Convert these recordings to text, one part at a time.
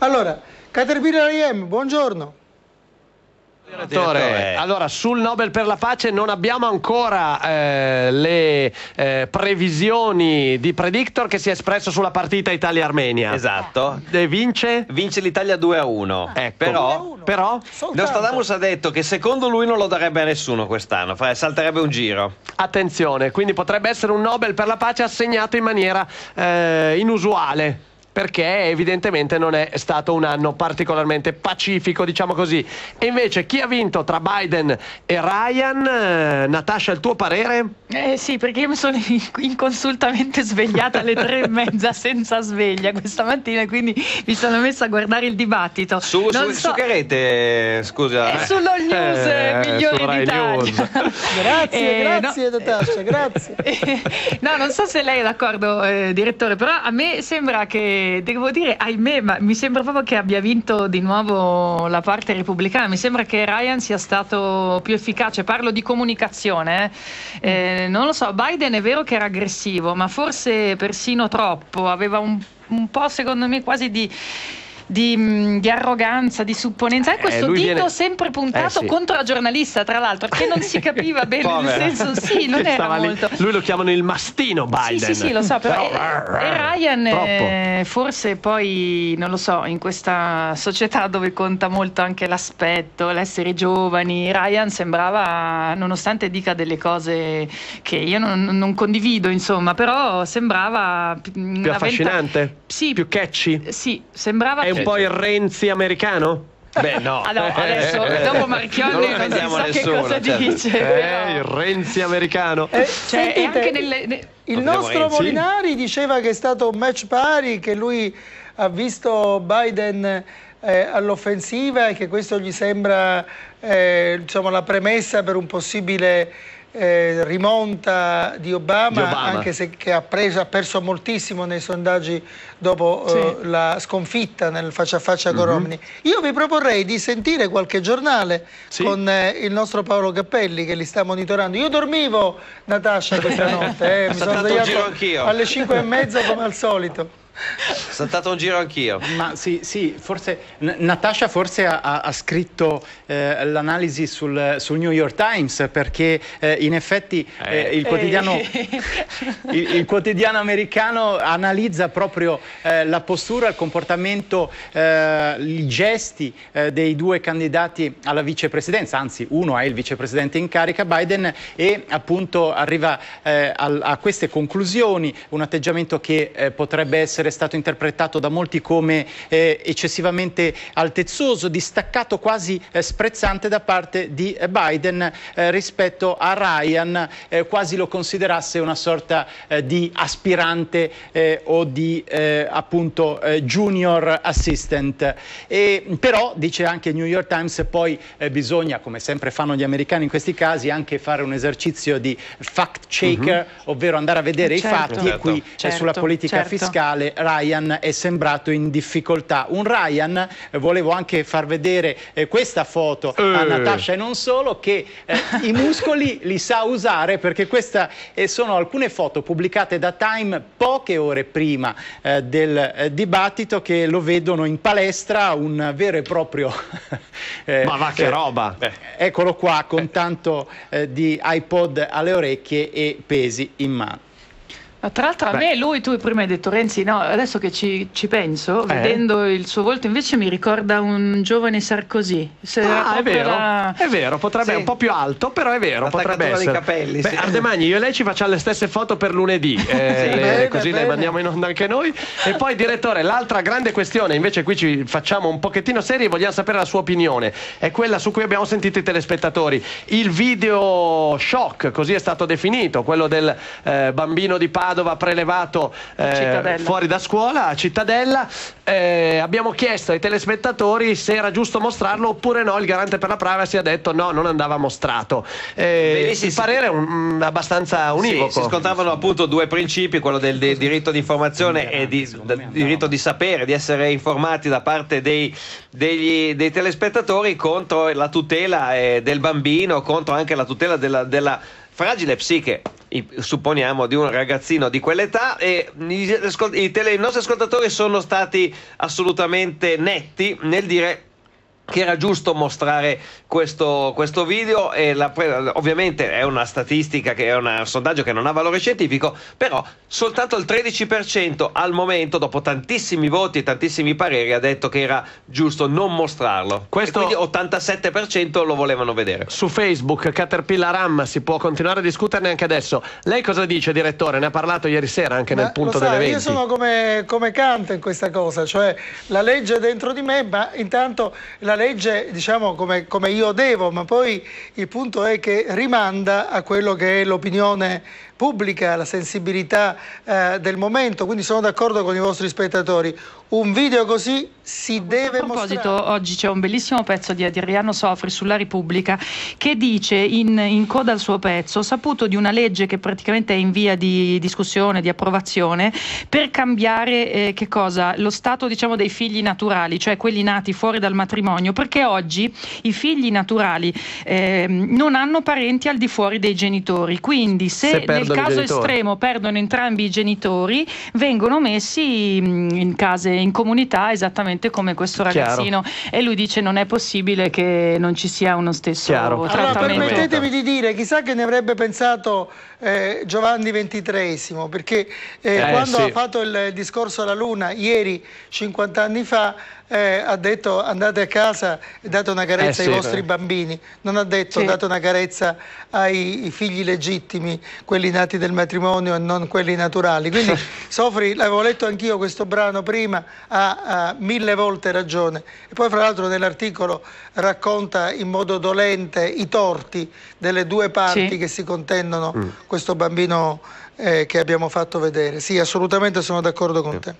Allora, Caterpillar IM, buongiorno. Direttore, allora sul Nobel per la pace non abbiamo ancora eh, le eh, previsioni di Predictor che si è espresso sulla partita Italia-Armenia. Esatto. E eh, vince? Vince l'Italia 2 a 1. Ecco. Eh, però, però Nostradamus ha detto che secondo lui non lo darebbe a nessuno quest'anno, salterebbe un giro. Attenzione, quindi potrebbe essere un Nobel per la pace assegnato in maniera eh, inusuale perché evidentemente non è stato un anno particolarmente pacifico, diciamo così. E invece chi ha vinto tra Biden e Ryan? Eh, Natasha, il tuo parere? Eh sì, perché io mi sono inconsultamente svegliata alle tre e mezza senza sveglia questa mattina, quindi mi sono messa a guardare il dibattito. Su, su, so... su che rete, eh, scusa? È eh, sullo news eh, migliore d'Italia. grazie, eh, grazie no... Natasha, grazie. no, non so se lei è d'accordo, eh, direttore, però a me sembra che devo dire, ahimè, ma mi sembra proprio che abbia vinto di nuovo la parte repubblicana. Mi sembra che Ryan sia stato più efficace. Parlo di comunicazione. Eh. Eh, non lo so, Biden è vero che era aggressivo, ma forse persino troppo. Aveva un, un po', secondo me, quasi di di, mm, di arroganza, di supponenza. E questo eh, dito viene... sempre eh, puntato eh, sì. contro la giornalista, tra l'altro, che non si capiva bene Povera. il senso, sì, non era molto. Lui lo chiamano il mastino Biden. Sì, sì, sì lo so, però, però... E, e, Ryan eh, forse poi, non lo so, in questa società dove conta molto anche l'aspetto, l'essere giovani, Ryan sembrava, nonostante dica delle cose che io non, non condivido, insomma, però sembrava mm, più affascinante, venta... sì, più catchy. Sì, sembrava È un un po' il certo. Renzi americano? Beh, no. Allora, ah, adesso, eh, dopo Marchionni non, non si sa nessuno, che cosa certo. dice. Eh, no. il Renzi americano. Eh, cioè, sentite, anche nelle, ne... Il nostro Renzi? Molinari diceva che è stato un match pari, che lui ha visto Biden eh, all'offensiva e che questo gli sembra eh, insomma, la premessa per un possibile eh, rimonta di Obama, di Obama, anche se ha, preso, ha, perso moltissimo nei sondaggi dopo eh, sì. eh, la sconfitta nel faccia a faccia con mm -hmm. Romney. Io vi proporrei di sentire qualche giornale sì. con eh, il nostro Paolo Cappelli che li sta monitorando. Io dormivo, Natascia, questa notte, eh, mi sono svegliato alle 5 e mezza come al solito. saltato un giro anch'io. Ma sì, sì forse Natasha forse ha, ha scritto eh, l'analisi sul, sul, New York Times perché eh, in effetti eh. eh. Il, quotidiano, eh. il, il, quotidiano, americano analizza proprio eh, la postura, il comportamento, i gesti dei due candidati alla vicepresidenza, anzi uno è il vicepresidente in carica Biden e appunto arriva a, a, queste conclusioni, un atteggiamento che potrebbe essere stato interpretato interpretato da molti come eh, eccessivamente altezzoso, distaccato, quasi eh, sprezzante da parte di eh, Biden eh, rispetto a Ryan, eh, quasi lo considerasse una sorta di aspirante o di appunto junior assistant. E, però, dice anche il New York Times, poi bisogna, come sempre fanno gli americani in questi casi, anche fare un esercizio di fact checker, mm-hmm. ovvero andare a vedere certo. i fatti certo. e qui certo. sulla certo. politica certo. fiscale Ryan è sembrato in difficoltà. Un Ryan, eh, volevo anche far vedere eh, questa foto a eh. Natasha e non solo, che i muscoli li sa usare perché queste sono alcune foto pubblicate da Time poche ore prima del dibattito che lo vedono in palestra, un vero e proprio... Ma va che roba! Eccolo qua con tanto di iPod alle orecchie e pesi in mano. Ma tra l'altro a Beh. me lui, tu prima hai detto Renzi, no, adesso che ci, ci penso, eh. vedendo il suo volto invece mi ricorda un giovane Sarkozy. Se ah, è vero, la... è vero, potrebbe, sì. un po' più alto, però è vero, potrebbe essere. Capelli, Beh, sì. Ardemagni, io e lei ci facciamo le stesse foto per lunedì, eh, sì, bene, così bene. le mandiamo in onda anche noi. E poi direttore, l'altra grande questione, invece qui ci facciamo un pochettino seri e vogliamo sapere la sua opinione, è quella su cui abbiamo sentito i telespettatori, il video shock, così è stato definito, quello del eh, bambino di Parma Padova prelevato eh, fuori da scuola a Cittadella. Eh, abbiamo chiesto ai telespettatori se era giusto mostrarlo oppure no. Il garante per la privacy ha detto no, non andava mostrato. Eh, il parere è un, mm, abbastanza univoco. Sì, si scontravano appunto due principi, quello del, del diritto di informazione e di, del diritto di sapere, di essere informati da parte dei, degli, dei telespettatori contro la tutela eh, del bambino, contro anche la tutela della, della fragile psiche supponiamo di un ragazzino di quell'età e i, i, tele, i nostri ascoltatori sono stati assolutamente netti nel dire che era giusto mostrare questo, questo video e la, ovviamente è una statistica che è un sondaggio che non ha valore scientifico però soltanto il 13% al momento dopo tantissimi voti e tantissimi pareri ha detto che era giusto non mostrarlo questo e quindi 87% lo volevano vedere su Facebook Caterpillar Ram si può continuare a discuterne anche adesso lei cosa dice direttore? ne ha parlato ieri sera anche ma nel punto sai, delle 20 io sono come, come Kant in questa cosa cioè la legge dentro di me ma intanto la legge diciamo come, come io devo, ma poi il punto è che rimanda a quello che è l'opinione pubblica, la sensibilità eh, del momento, quindi sono d'accordo con i vostri spettatori. Un video così si deve mostrare. A proposito, mostrare. oggi c'è un bellissimo pezzo di Adriano Sofri sulla Repubblica che dice in, in, coda al suo pezzo: Ho saputo di una legge che praticamente è in via di discussione, di approvazione, per cambiare eh, che cosa? Lo stato diciamo, dei figli naturali, cioè quelli nati fuori dal matrimonio, perché oggi i figli naturali eh, non hanno parenti al di fuori dei genitori. Quindi, se, se nel nel caso estremo perdono entrambi i genitori, vengono messi mm, in case, in comunità, esattamente come questo ragazzino. Chiaro. E lui dice: Non è possibile che non ci sia uno stesso Chiaro. trattamento. Allora, permettetemi di dire, chissà che ne avrebbe pensato eh, Giovanni XXIII, perché eh, eh, quando sì. ha fatto il discorso alla Luna ieri, 50 anni fa eh, ha detto andate a casa e date una carezza eh sì, ai vostri però. Eh. bambini, non ha detto sì. date una carezza ai figli legittimi, quelli nati del matrimonio e non quelli naturali. Quindi Sofri, l'avevo letto anch'io questo brano prima, ha, ha mille volte ragione. E poi fra l'altro nell'articolo racconta in modo dolente i torti delle due parti sì. che si contendono mm. questo bambino eh, che abbiamo fatto vedere. Sì, assolutamente sono d'accordo con te.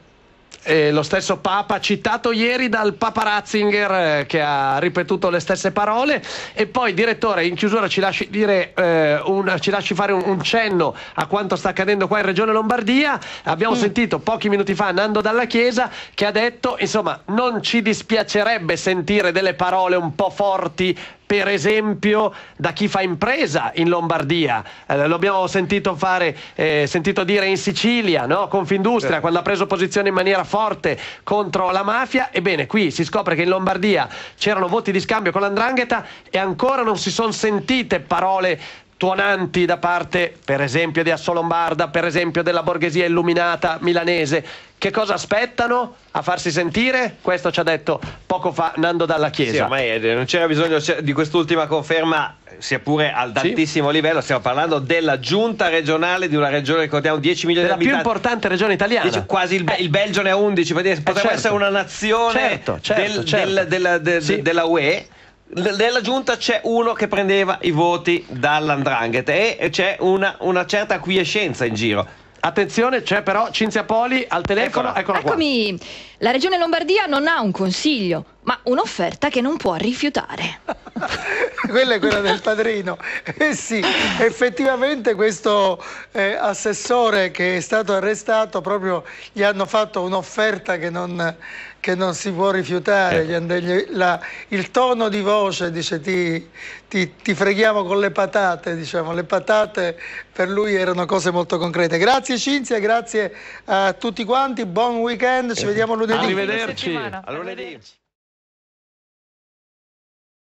Eh, lo stesso Papa citato ieri dal Papa Ratzinger eh, che ha ripetuto le stesse parole e poi direttore in chiusura ci lasci, dire, eh, un, ci lasci fare un, un, cenno a quanto sta accadendo qua in Regione Lombardia abbiamo mm. sentito pochi minuti fa Nando Dalla Chiesa che ha detto insomma non ci dispiacerebbe sentire delle parole un po' forti per esempio da chi fa impresa in Lombardia, eh, lo abbiamo sentito, fare, eh, sentito dire in Sicilia, no? Confindustria, quando ha preso posizione in maniera forte contro la mafia. Ebbene, qui si scopre che in Lombardia c'erano voti di scambio con l'andrangheta e ancora non si sono sentite parole tuonanti da parte, per esempio, di Assolombarda, per esempio della borghesia illuminata milanese che cosa aspettano a farsi sentire? Questo ci ha detto poco fa Nando Dalla Chiesa. Sì, ormai eh, non c'era bisogno di quest'ultima conferma sia pure ad altissimo sì. livello, stiamo parlando della giunta regionale di una regione, ricordiamo, 10 milioni della di abitanti. La più importante regione italiana. Dice, quasi il, eh. il Belgio ne ha 11, eh, potrebbe eh, certo. essere una nazione certo, certo, del, certo. del, della, de, sì. della UE nella giunta c'è uno che prendeva i voti dall'andrangheta e c'è una, una certa acquiescenza in giro. Attenzione, c'è però Cinzia Poli al telefono. Eccola. Eccola Eccomi. La regione Lombardia non ha un consiglio, ma un'offerta che non può rifiutare. quella è quella del padrino. Eh sì, effettivamente questo eh, assessore che è stato arrestato proprio gli hanno fatto un'offerta che non che non si può rifiutare, eh. la, il tono di voce dice ti, ti, ti, freghiamo con le patate, diciamo, le patate per lui erano cose molto concrete. Grazie Cinzia, grazie a tutti quanti, buon weekend, ci ecco. vediamo lunedì. Arrivederci. A